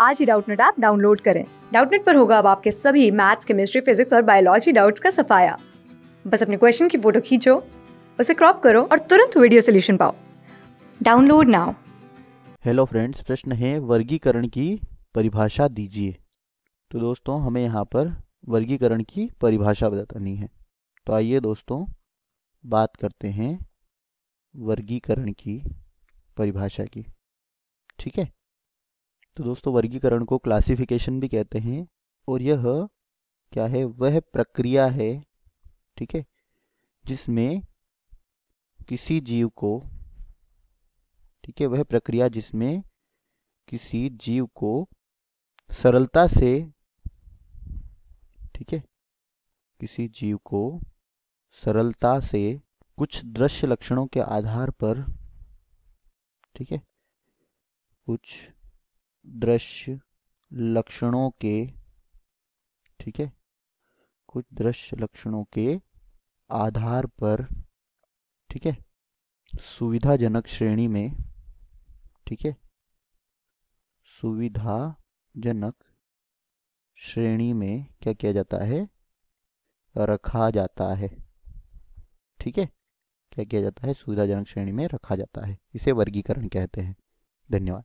आज ही Doubtnut app download करें डाउटनेट पर होगा अब आपके सभी मैथ्स केमिस्ट्री फिजिक्स और बायोलॉजी डाउट्स का सफाया बस अपने क्वेश्चन की फोटो खींचो उसे क्रॉप करो और तुरंत वीडियो सोल्यूशन पाओ डाउनलोड नाउ हेलो फ्रेंड्स प्रश्न है वर्गीकरण की परिभाषा दीजिए तो दोस्तों हमें यहाँ पर वर्गीकरण की परिभाषा बतानी है तो आइए दोस्तों बात करते हैं वर्गीकरण की परिभाषा की ठीक है तो दोस्तों वर्गीकरण को क्लासिफिकेशन भी कहते हैं और यह क्या है वह प्रक्रिया है ठीक है जिसमें किसी जीव को ठीक है वह प्रक्रिया जिसमें किसी जीव को सरलता से ठीक है किसी जीव को सरलता से कुछ दृश्य लक्षणों के आधार पर ठीक है कुछ दृश्य लक्षणों के ठीक है कुछ दृश्य लक्षणों के आधार पर ठीक है सुविधाजनक श्रेणी में ठीक है सुविधाजनक श्रेणी में क्या किया जाता है रखा जाता है ठीक है क्या किया जाता है सुविधाजनक श्रेणी में रखा जाता है इसे वर्गीकरण कहते हैं धन्यवाद